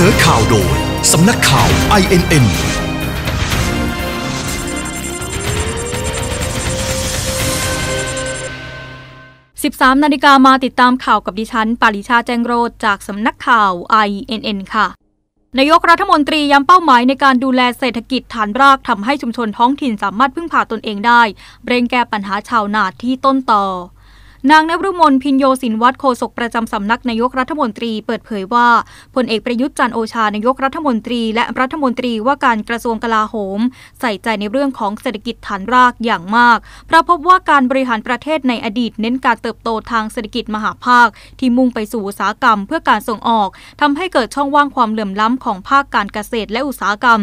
นอข่าวโดย สำนักข่าว INN 13 นาฬิกามาติดตามข่าวกับดิฉันปาริชาแจงโรดจากสำนักข่าว INN ค่ะนายกรัฐมนตรีย้ำเป้าหมายในการดูแลเศรษฐกิจฐานรากทำให้ชุมชนท้องถิ่นสามารถพึ่งพาตนเองได้เร่งแก้ปัญหาชาวนาที่ต้นต่อนางนรุมนพินโยสินวัตรโฆษกประจำสำนักนายกรัฐมนตรีเปิดเผยว่าพลเอกประยุทธ์จันโอชานายกรัฐมนตรีและรัฐมนตรีว่าการกระทรวงกลาโหม ใส่ใจในเรื่องของเศรษฐกิจฐานรากอย่างมากเพราะพบว่าการบริหารประเทศในอดีต เน้นการเติบโตทางเศรษฐกิจมหาภาคที่มุ่งไปสู่อุตสาหกรรมเพื่อการส่งออก ทำให้เกิดช่องว่างความเหลื่อมล้ำของภาคการเกษตรและอุตสาหกรรม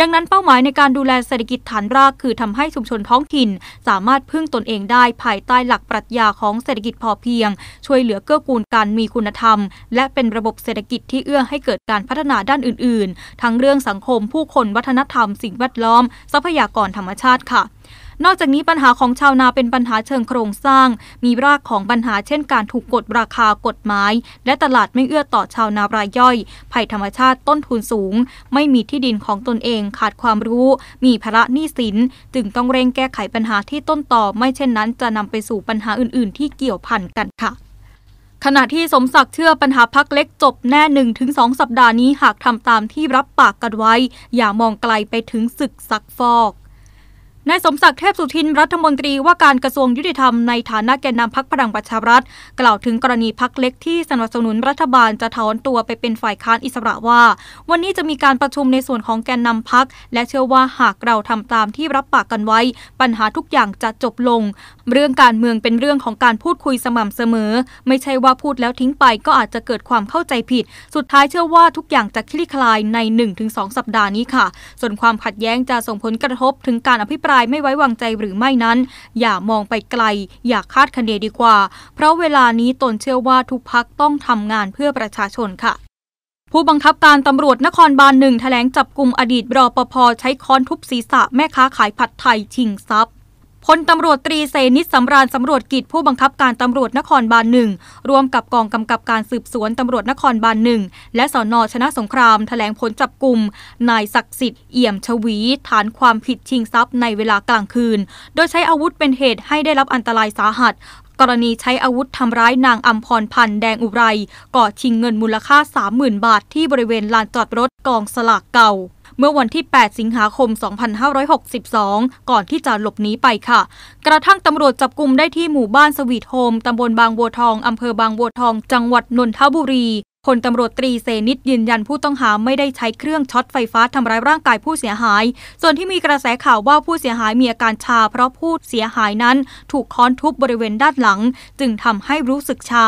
ดังนั้นเป้าหมายในการดูแลเศรษฐกิจฐานรากคือทำให้ชุมชนท้องถิ่น สามารถพึ่งตนเองได้ภายใต้หลักปรัชญาของเศรษฐกิจพอเพียง ช่วยเหลือเกื้อกูลการมีคุณธรรม และเป็นระบบเศรษฐกิจที่เอื้อให้เกิดการพัฒนาด้านอื่น ๆ ทั้งเรื่องสังคมผู้คนวัฒนธรรมสิ่งแวดล้อมทรัพยากรธรรมชาติค่ะนอกจากนี้ปัญหาของชาวนาเป็นปัญหาเชิงโครงสร้าง มีรากของปัญหาเช่นการถูกกดราคากฎหมาย และตลาดไม่เอื้อต่อชาวนารายย่อย ภัยธรรมชาติต้นทุนสูง ไม่มีที่ดินของตนเอง ขาดความรู้มีภาระหนี้สิน จึงต้องเร่งแก้ไขปัญหาที่ต้นต่อ ไม่เช่นนั้นจะนำไปสู่ปัญหาอื่นๆ ที่เกี่ยวพันกันค่ะ ขณะที่สมศักดิ์เชื่อปัญหาพักเล็กจบแน่หนึึ่งงถสองสัปดาห์นี้หากทำตามที่รับปากกันไว้ อย่ามองไกลไปถึงศึกซักฟอกนายสมศักดิ์เทพสุทิน รัฐมนตรีว่าการกระทรวงยุติธรรมในฐานะแกนนำพักพลังประชารัฐ กล่าวถึงกรณีพักเล็กที่สนับสนุนรัฐบาลจะถอนตัวไปเป็นฝ่ายค้านอิสระว่า วันนี้จะมีการประชุมในส่วนของแกนนำพัก และเชื่อว่าหากเราทำตามที่รับปากกันไว้ ปัญหาทุกอย่างจะจบลง เรื่องการเมืองเป็นเรื่องของการพูดคุยสม่ำเสมอ ไม่ใช่ว่าพูดแล้วทิ้งไปก็อาจจะเกิดความเข้าใจผิด สุดท้ายเชื่อว่าทุกอย่างจะคลี่คลายใน1-2สัปดาห์นี้ค่ะ ส่วนความขัดแย้งจะส่งผลกระทบ ถึงการอภิปรายายไม่ไว้วางใจหรือไม่นั้น อย่ามองไปไกล อย่าคาดคะเนดีกว่า เพราะเวลานี้ตนเชื่อว่าทุกพักต้องทำงานเพื่อประชาชนค่ะ ผู้บังคับการตำรวจนครบาลหนึ่งแถลงจับกลุ่มอดีตรอปภใช้ค้อนทุบศีรษะแม่ค้าขายผัดไทย ชิงทรัพย์พลตำรวจตรีเซนิสสำราญสำรวจกิจผู้บังคับการตำรวจนครบาลหนึ่งร่วมกับกองกำกับการสืบสวนตำรวจนครบาลหนึ่งและสอนอชนะสงครามถแถลงผลจับกลุ่ม นายศักดิ์สิทธิ์ เอี่ยมชวี ฐานความผิดชิงทรัพย์ในเวลากลางคืน โดยใช้อาวุธเป็นเหตุให้ได้รับอันตรายสาหัส กรณีใช้อาวุธทำร้ายนางอัมพรพันธ์แดงอุไรก่อชิงเงินมูลค่า30,000บาทที่บริเวณลานจอดรถกองสลากเก่าเมื่อวันที่ 8 สิงหาคม 2562 ก่อนที่จะหลบหนีไปค่ะ กระทั่งตำรวจจับกลุ่มได้ที่หมู่บ้านสวีทโฮมตำบลบางบัวทอง อำเภอบางบัวทอง จังหวัด นนทบุรีพลตำรวจตรีเซนิตยืนยันผู้ต้องหาไม่ได้ใช้เครื่องช็อตไฟฟ้าทำร้ายร่างกายผู้เสียหาย ส่วนที่มีกระแสข่าวว่าผู้เสียหายมีอาการชาเพราะผู้เสียหายนั้น ถูกค้อนทุบบริเวณด้านหลังจึงทำให้รู้สึกชา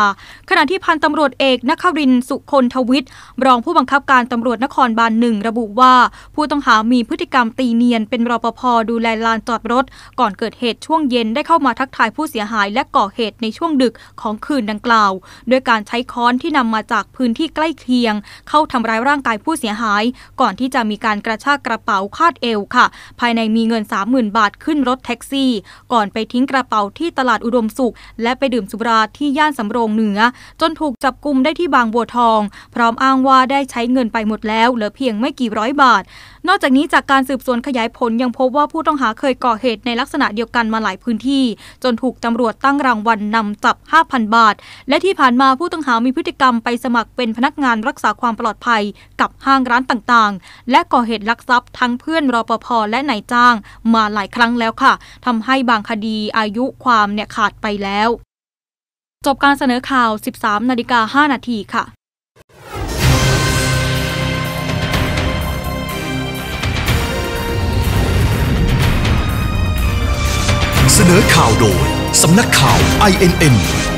ขณะที่พันตำรวจเอกนครินสุคนทวิทย์รองผู้บังคับการตำรวจนครบาลหนึ่งระบุว่า ผู้ต้องหามีพฤติกรรมตีเนียนเป็นรปภดูแลลานจอดรถ ก่อนเกิดเหตุช่วงเย็นได้เข้ามาทักทายผู้เสียหาย และก่อเหตุในช่วงดึกของคืนดังกล่าวด้วยการใช้ค้อนที่นำมาจากพื้นื้นที่ใกล้เคียง เข้าทำร้ายร่างกายผู้เสียหาย ก่อนที่จะมีการกระชากกระเป๋าคาดเอวค่ะ ภายในมีเงิน 30,000 บาทขึ้นรถแท็กซี่ ก่อนไปทิ้งกระเป๋าที่ตลาดอุดมสุข และไปดื่มสุราที่ย่านสำโรงเหนือ จนถูกจับกุมได้ที่บางบัวทองพร้อมอ้างว่าได้ใช้เงินไปหมดแล้ว เหลือเพียงไม่กี่ร้อยบาท นอกจากนี้จากการสืบสวนขยายผลยังพบว่าผู้ต้องหาเคยก่อเหตุในลักษณะเดียวกันมาหลายพื้นที่ จนถูกตำรวจตั้งรางวัลนนำจับ 5,000 บาท และที่ผ่านมาผู้ต้องหามีพฤติกรรมไปสมัครเป็นพนักงานรักษาความปลอดภัยกับห้างร้านต่าง ๆ และก่อเหตุลักทรัพย์ทั้งเพื่อนรอปภและนายจ้างมาหลายครั้งแล้วค่ะทำให้บางคดีอายุความเนี่ยขาดไปแล้ว จบการเสนอข่าว 13 นาฬิกา5นาทีค่ะ เสนอข่าวโดย สำนักข่าว INN